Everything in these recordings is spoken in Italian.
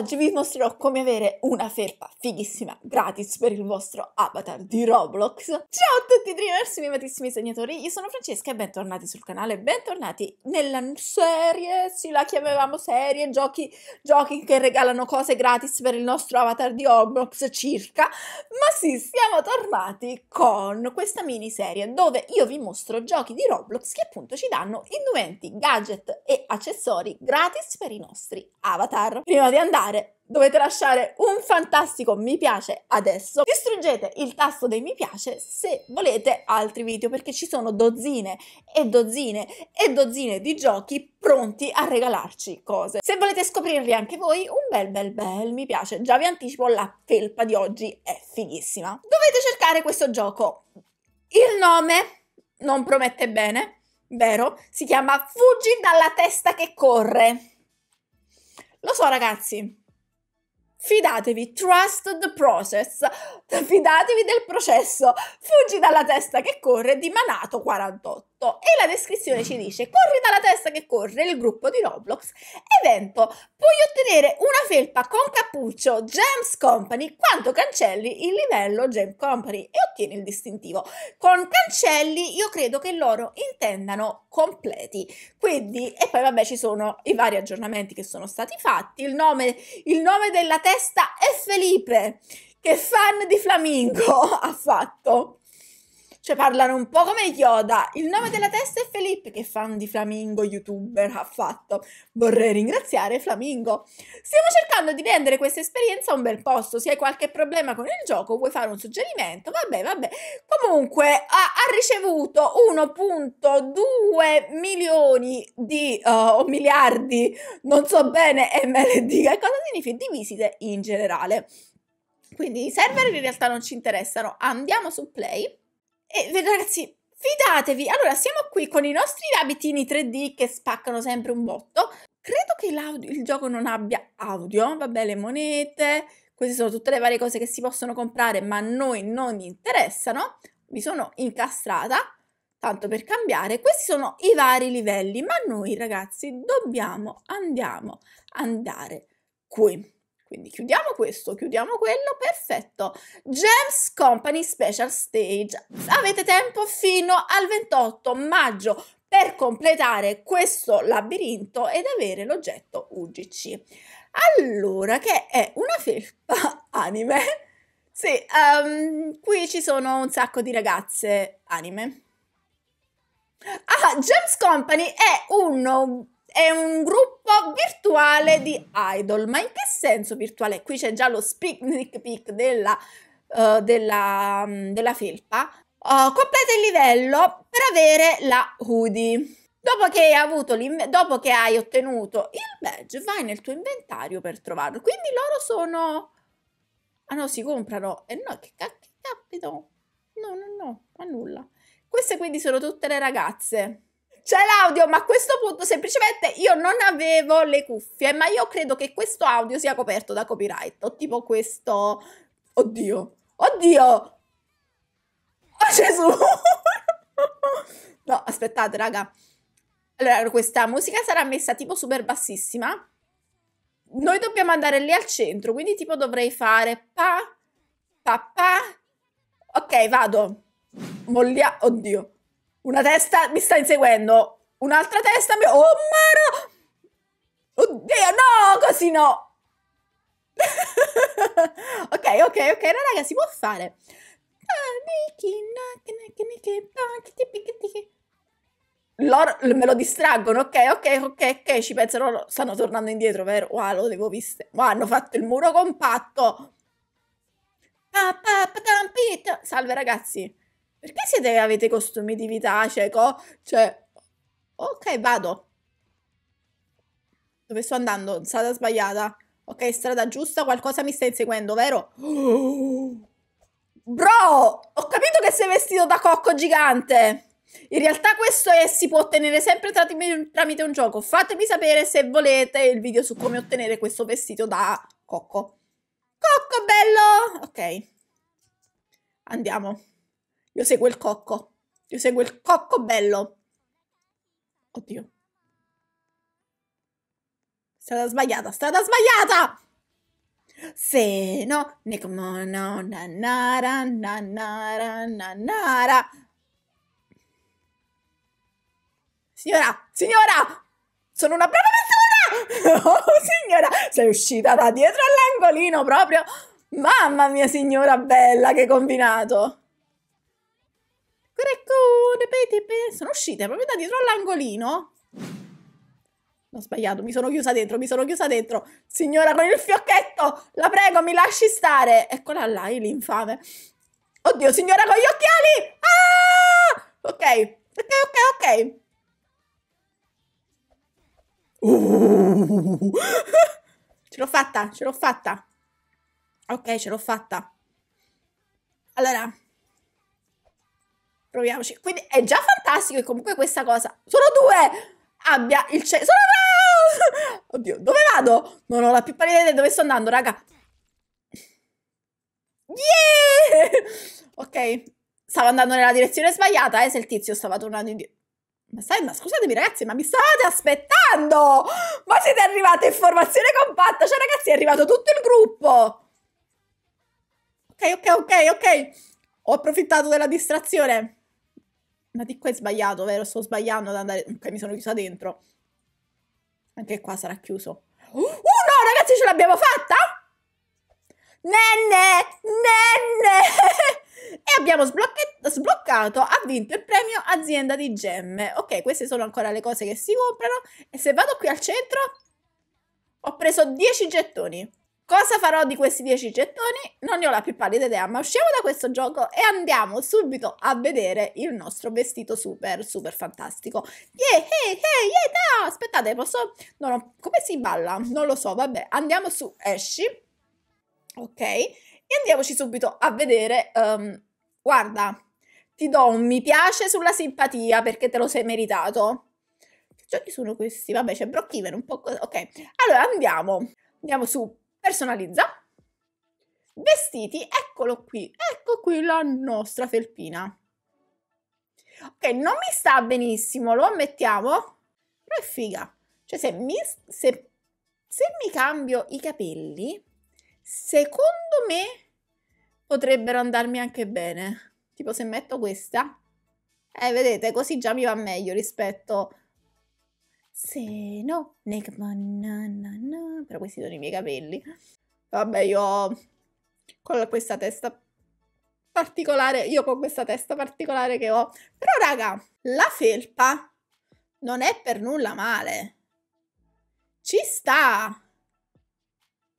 Oggi vi mostrerò come avere una felpa fighissima gratis per il vostro avatar di Roblox. Ciao a tutti Dreamers, mimatissimi segnatori, io sono Francesca e bentornati sul canale, bentornati nella serie, sì la chiamavamo serie, giochi, giochi che regalano cose gratis per il nostro avatar di Roblox circa, ma sì, siamo tornati con questa miniserie dove io vi mostro giochi di Roblox che appunto ci danno indumenti, gadget e accessori gratis per i nostri avatar. Prima di andare lasciare dovete lasciare un fantastico mi piace adesso. Distruggete il tasto dei mi piace se volete altri video perché ci sono dozzine e dozzine e dozzine di giochi pronti a regalarci cose. Se volete scoprirli anche voi, un bel bel bel mi piace. Già vi anticipo, la felpa di oggi è fighissima. Dovete cercare questo gioco. Il nome non promette bene, vero? Si chiama Fuggi dalla testa che corre lo so ragazzi, fidatevi, trust the process, fidatevi del processo, fuggi dalla testa che corre di Manato 48 tutto e la descrizione ci dice corri dalla testa che corre il gruppo di Roblox evento puoi ottenere una felpa con cappuccio Gems Company quando cancelli il livello Gem Company e ottieni il distintivo con cancelli io credo che loro intendano completi quindi e poi vabbè ci sono i vari aggiornamenti che sono stati fatti il nome, il nome della testa è Felipe che fan di Flamingo ha fatto cioè parlano un po' come Yoda. Il nome della testa è Felipe, che fan di Flamingo youtuber ha fatto. Vorrei ringraziare Flamingo. Stiamo cercando di rendere questa esperienza un bel posto. Se hai qualche problema con il gioco, vuoi fare un suggerimento? Vabbè, vabbè. Comunque ha, ha ricevuto 1.2 milioni di uh, o miliardi, non so bene MLD, che cosa significa di visite in generale. Quindi i server in realtà non ci interessano. Andiamo su Play. E ragazzi, fidatevi. Allora, siamo qui con i nostri abitini 3D che spaccano sempre un botto. Credo che il gioco non abbia audio, vabbè, le monete, queste sono tutte le varie cose che si possono comprare, ma a noi non interessano. Mi sono incastrata, tanto per cambiare. Questi sono i vari livelli, ma noi ragazzi dobbiamo, andiamo, andare qui. Quindi chiudiamo questo, chiudiamo quello, perfetto. Gems Company Special Stage. Avete tempo fino al 28 maggio per completare questo labirinto ed avere l'oggetto UGC. Allora, che è una felpa anime. Sì, um, qui ci sono un sacco di ragazze anime. Ah, Gems Company è un è un gruppo virtuale di idol. Ma in che senso virtuale? Qui c'è già lo sneak peek della, uh, della, mm, della felpa. Uh, completa il livello per avere la hoodie. Dopo che, hai dopo che hai ottenuto il badge, vai nel tuo inventario per trovarlo. Quindi loro sono... Ah no, si comprano. E eh no, che cacchio capito? No, no, no, ma nulla. Queste quindi sono tutte le ragazze. C'è l'audio, ma a questo punto semplicemente io non avevo le cuffie, ma io credo che questo audio sia coperto da copyright. O tipo questo... Oddio. Oddio! Oh Gesù! no, aspettate, raga. Allora, questa musica sarà messa tipo super bassissima. Noi dobbiamo andare lì al centro, quindi tipo dovrei fare pa, pa, pa. Ok, vado. Mollia... Oddio. Una testa mi sta inseguendo. Un'altra testa mi... Oh, Mara! Oddio, no, così no! ok, ok, ok, no, raga, si può fare. Loro me lo distraggono, ok, ok, ok, ok, ci pensano, stanno tornando indietro, vero? Wow, lo devo viste. Ma wow, hanno fatto il muro compatto. Salve ragazzi. Perché siete, avete costumi di vita Co? Cioè, ok, vado. Dove sto andando? Strada sbagliata. Ok, strada giusta, qualcosa mi sta inseguendo, vero? Bro, ho capito che sei vestito da cocco gigante. In realtà questo è, si può ottenere sempre tramite un gioco. Fatemi sapere se volete il video su come ottenere questo vestito da cocco. Cocco bello! Ok. Andiamo. Io seguo il cocco. Io seguo il cocco bello. Oddio. Strada sbagliata, strada sbagliata! Se no, ne come no, nanara, nanara, nanara. Signora, signora, sono una brava persona! Oh, signora, sei uscita da dietro all'angolino proprio. Mamma mia, signora bella, che combinato! sono uscite proprio da dietro all'angolino. Ho sbagliato, mi sono chiusa dentro, mi sono chiusa dentro. Signora con il fiocchetto, la prego, mi lasci stare. Eccola là, l'infame. Oddio, signora con gli occhiali! Ah! Ok, ok, ok, ok. Uh! ce l'ho fatta, ce l'ho fatta. Ok, ce l'ho fatta. Allora, proviamoci. Quindi è già fantastico che comunque questa cosa, solo due, abbia il cielo. Sono due! Oddio, dove vado? Non ho la più pallida idea di dove sto andando, raga. Yeah! Ok, stavo andando nella direzione sbagliata, eh, se il tizio stava tornando indietro. Ma stai, ma scusatemi ragazzi, ma mi stavate aspettando! Ma siete arrivate in formazione compatta, cioè ragazzi è arrivato tutto il gruppo! Ok, ok, ok, ok. Ho approfittato della distrazione. Ma di qua è sbagliato, vero? Sto sbagliando ad andare... Ok, mi sono chiusa dentro. Anche qua sarà chiuso. Oh no, ragazzi, ce l'abbiamo fatta! Nenne! Nenne! e abbiamo sbloccato, ha vinto il premio azienda di gemme. Ok, queste sono ancora le cose che si comprano. E se vado qui al centro, ho preso 10 gettoni. Cosa farò di questi 10 gettoni? Non ne ho la più pallida idea, ma usciamo da questo gioco e andiamo subito a vedere il nostro vestito super, super fantastico. Yeah, hey, hey, yeah, no! Aspettate, posso... No, no, come si balla? Non lo so, vabbè. Andiamo su Esci, ok? E andiamoci subito a vedere... Um, guarda, ti do un mi piace sulla simpatia perché te lo sei meritato. Che giochi sono questi? Vabbè, c'è Brockhaven, un po' così. Ok, allora andiamo. Andiamo su personalizza. Vestiti, eccolo qui, ecco qui la nostra felpina. Ok, non mi sta benissimo, lo ammettiamo, però è figa. Cioè, se mi, se, se mi cambio i capelli, secondo me potrebbero andarmi anche bene. Tipo, se metto questa, eh, vedete, così già mi va meglio rispetto a se no, ne... però questi sono i miei capelli. Vabbè, io con questa testa particolare, io con questa testa particolare che ho. Però raga, la felpa non è per nulla male. Ci sta.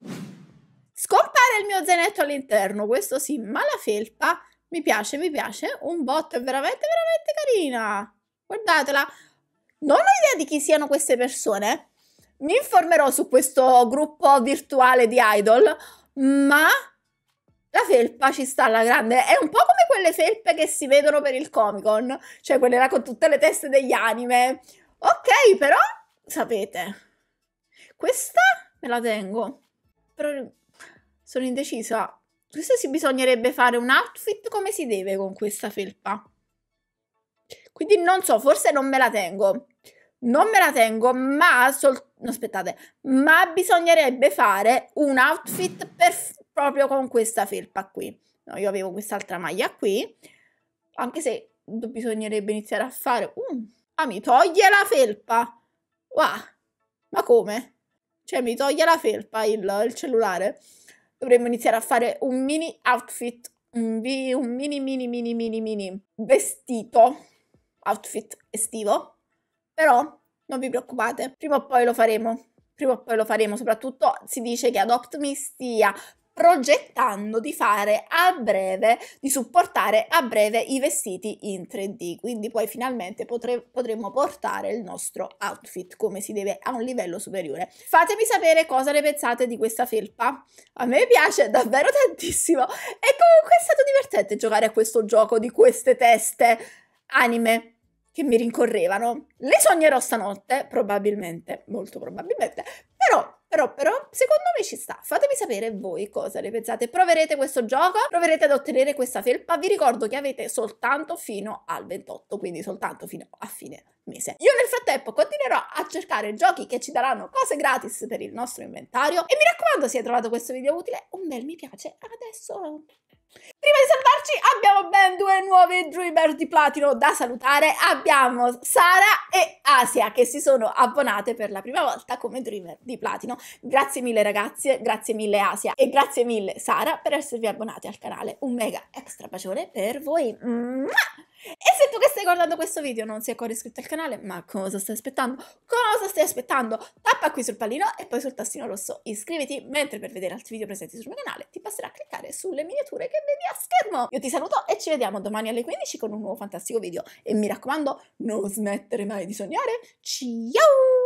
Scompare il mio zainetto all'interno, questo sì, ma la felpa mi piace, mi piace un botto, è veramente, veramente carina. Guardatela, non ho idea di chi siano queste persone. Mi informerò su questo gruppo virtuale di idol, ma la felpa ci sta alla grande. È un po' come quelle felpe che si vedono per il Comic Con, cioè quelle là con tutte le teste degli anime. Ok, però sapete, questa me la tengo. Però sono indecisa. Questo si bisognerebbe fare un outfit come si deve con questa felpa. Quindi non so, forse non me la tengo. Non me la tengo, ma sol- aspettate, ma bisognerebbe fare un outfit per- proprio con questa felpa qui. No, io avevo quest'altra maglia qui, anche se bisognerebbe iniziare a fare uh, ah, mi toglie la felpa. Wow, ma come? Cioè, mi toglie la felpa il, il cellulare. Dovremmo iniziare a fare un mini outfit un, mini mini mini mini mini vestito outfit estivo, però non vi preoccupate, prima o poi lo faremo. Prima o poi lo faremo, soprattutto si dice che Adopt Me stia progettando di fare a breve, di supportare a breve i vestiti in 3D, quindi poi finalmente potre, potremo portare il nostro outfit come si deve a un livello superiore. Fatemi sapere cosa ne pensate di questa felpa, a me piace davvero tantissimo e comunque è stato divertente giocare a questo gioco di queste teste anime che mi rincorrevano. Le sognerò stanotte, probabilmente, molto probabilmente, però però, però, secondo me ci sta. Fatemi sapere voi cosa ne pensate. Proverete questo gioco? Proverete ad ottenere questa felpa? Vi ricordo che avete soltanto fino al 28, quindi soltanto fino a fine mese. Io nel frattempo continuerò a cercare giochi che ci daranno cose gratis per il nostro inventario. E mi raccomando, se hai trovato questo video utile, un bel mi piace. Adesso Prima di salutarci abbiamo ben due nuovi Dreamer di Platino da salutare. Abbiamo Sara e Asia che si sono abbonate per la prima volta come Dreamer di Platino. Grazie mille ragazze, grazie mille Asia e grazie mille Sara per esservi abbonati al canale. Un mega extra bacione per voi. Mua! E se tu che stai guardando questo video non sei ancora iscritto al canale, ma cosa stai aspettando? Cosa stai aspettando? Tappa qui sul pallino e poi sul tastino rosso iscriviti, mentre per vedere altri video presenti sul mio canale ti basterà cliccare sulle miniature che vedi a schermo. Io ti saluto e ci vediamo domani alle 15 con un nuovo fantastico video e mi raccomando non smettere mai di sognare. Ciao!